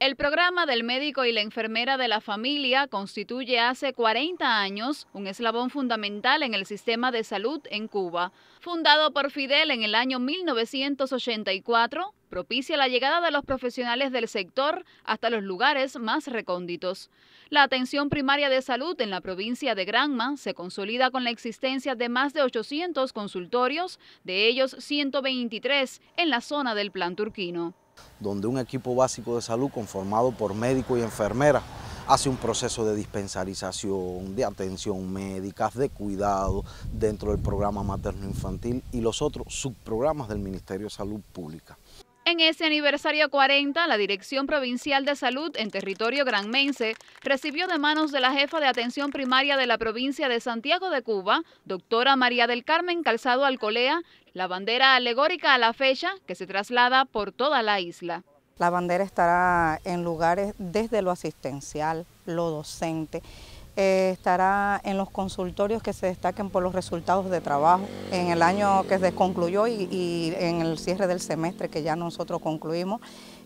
El programa del médico y la enfermera de la familia constituye hace 40 años un eslabón fundamental en el sistema de salud en Cuba. Fundado por Fidel en el año 1984, propicia la llegada de los profesionales del sector hasta los lugares más recónditos. La atención primaria de salud en la provincia de Granma se consolida con la existencia de más de 800 consultorios, de ellos 123 en la zona del Plan Turquino donde un equipo básico de salud conformado por médicos y enfermeras hace un proceso de dispensarización, de atención médica, de cuidado dentro del programa materno-infantil y los otros subprogramas del Ministerio de Salud Pública. En ese aniversario 40, la Dirección Provincial de Salud en territorio granmense recibió de manos de la jefa de atención primaria de la provincia de Santiago de Cuba, doctora María del Carmen Calzado Alcolea, la bandera alegórica a la fecha que se traslada por toda la isla. La bandera estará en lugares desde lo asistencial, lo docente eh, estará en los consultorios que se destaquen por los resultados de trabajo en el año que se concluyó y en el cierre del semestre que ya nosotros concluimos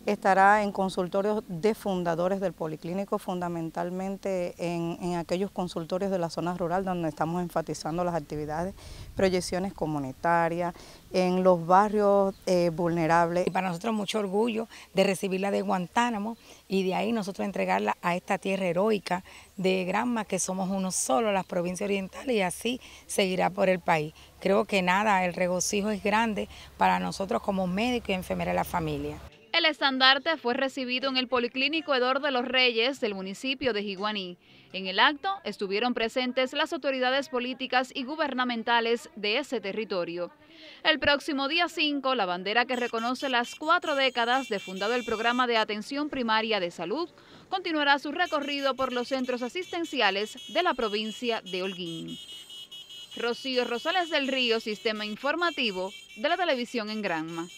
estará en consultorios de fundadores del Policlínico, fundamentalmente en, aquellos consultorios de la zona rural donde estamos enfatizando las actividades, proyecciones comunitarias, en los barrios eh, vulnerables. para nosotros mucho orgullo de recibirla de Guantánamo y de ahí nosotros entregarla a esta tierra heroica de Granma, que somos uno solo, las provincias orientales, y así seguirá por el país. Creo que nada, el regocijo es grande para nosotros como médicos y enfermeras de la familia. El estandarte fue recibido en el Policlínico Edor de los Reyes del municipio de Jiguaní. En el acto estuvieron presentes las autoridades políticas y gubernamentales de ese territorio. El próximo día 5, la bandera que reconoce las cuatro décadas de fundado el programa de atención primaria de salud continuará su recorrido por los centros asistenciales de la provincia de Holguín. Rocío Rosales del Río, Sistema Informativo de la Televisión en Granma.